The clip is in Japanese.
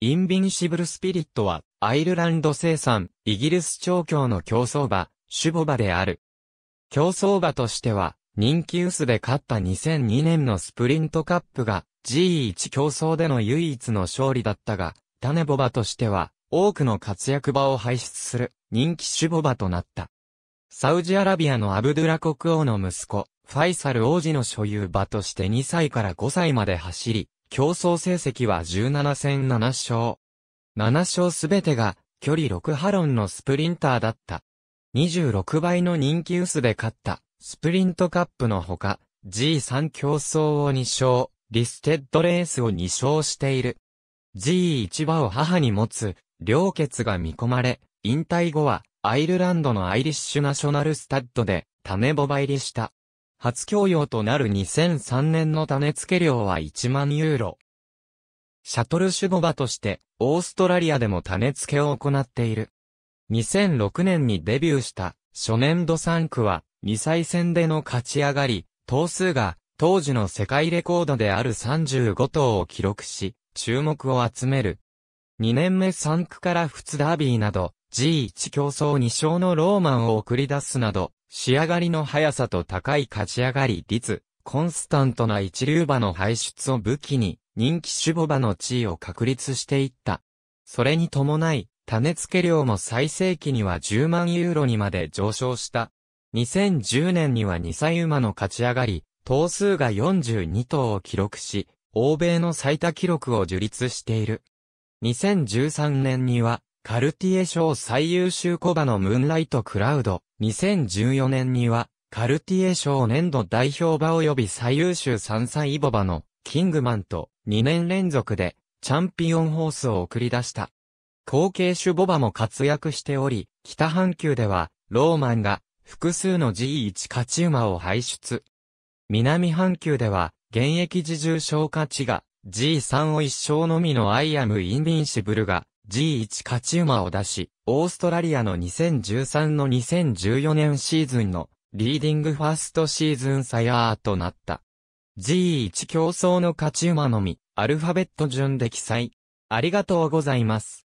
インビンシブルスピリットは、アイルランド生産、イギリス調教の競争馬、シュボ馬である。競争馬としては、人気薄で勝った2002年のスプリントカップが G1 競争での唯一の勝利だったが、タネボバとしては多くの活躍場を輩出する人気ュボバとなった。サウジアラビアのアブドゥラ国王の息子、ファイサル王子の所有馬として2歳から5歳まで走り、競争成績は17戦7勝。7勝すべてが、距離6波論のスプリンターだった。26倍の人気薄で勝った、スプリントカップのほか、G3 競争を2勝、リステッドレースを2勝している。G1 馬を母に持つ、両決が見込まれ、引退後は、アイルランドのアイリッシュナショナルスタッドで、種ボバ入りした。初供用となる2003年の種付け料は1万ユーロ。シャトルュゴバとして、オーストラリアでも種付けを行っている。2006年にデビューした初年度3区は、2歳戦での勝ち上がり、頭数が当時の世界レコードである35頭を記録し、注目を集める。2年目3区から普通ダービーなど、G1 競争2勝のローマンを送り出すなど、仕上がりの速さと高い勝ち上がり率、コンスタントな一流馬の排出を武器に、人気守母馬の地位を確立していった。それに伴い、種付け量も最盛期には10万ユーロにまで上昇した。2010年には2歳馬の勝ち上がり、頭数が42頭を記録し、欧米の最多記録を樹立している。2013年には、カルティエ賞最優秀小馬のムーンライトクラウド、2014年には、カルティエ賞年度代表馬及び最優秀3歳イボバのキングマンと2年連続でチャンピオンホースを送り出した。後継種ボバも活躍しており、北半球ではローマンが複数の G1 勝ち馬を輩出。南半球では現役自重賞勝ちが G3 を一勝のみのアイアムインビンシブルが G1 勝ち馬を出し、オーストラリアの2013の2014年シーズンのリーディングファーストシーズンサヤーとなった。G1 競争の勝ち馬のみ、アルファベット順で記載。ありがとうございます。